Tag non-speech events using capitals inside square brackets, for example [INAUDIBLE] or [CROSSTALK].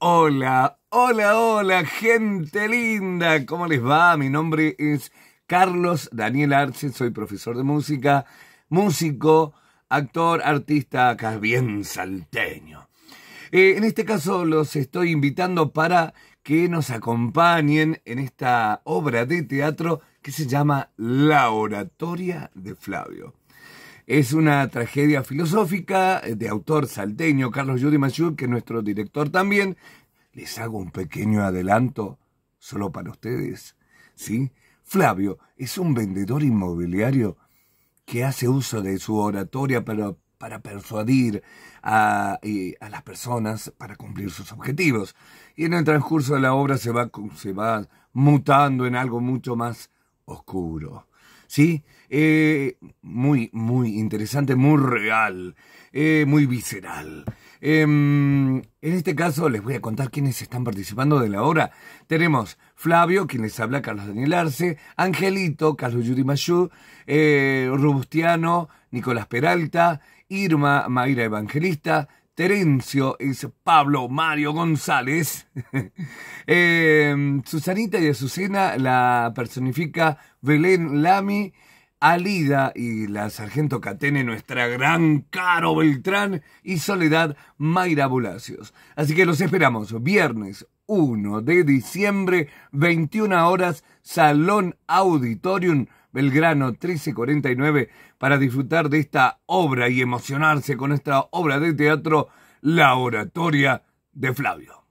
Hola, hola, hola, gente linda, ¿cómo les va? Mi nombre es Carlos Daniel Arce, soy profesor de música, músico, actor, artista, acá bien salteño. Eh, en este caso los estoy invitando para que nos acompañen en esta obra de teatro que se llama La Oratoria de Flavio. Es una tragedia filosófica eh, de autor salteño Carlos Yuri que nuestro director también. Les hago un pequeño adelanto, solo para ustedes. ¿Sí? Flavio es un vendedor inmobiliario que hace uso de su oratoria para, para persuadir a, eh, a, las personas para cumplir sus objetivos. Y en el transcurso de la obra se va, se va mutando en algo mucho más oscuro. ¿Sí? Eh, muy, muy interesante, muy real, eh, muy visceral. Em, en este caso les voy a contar quiénes están participando de la obra. Tenemos Flavio, quien les habla, Carlos Daniel Arce, Angelito, Carlos Yuri Mayú, eh, Robustiano, Nicolás Peralta, Irma, Mayra Evangelista, Terencio es Pablo Mario González. [LAUGHS] Em, Susanita y Azucena la personifica Belén Lami. Alida y la sargento Catene, nuestra gran Caro Beltrán y Soledad Mayra Bulacios. Así que los esperamos viernes 1 de diciembre, 21 horas, Salón Auditorium Belgrano 1349 para disfrutar de esta obra y emocionarse con esta obra de teatro, La Oratoria de Flavio.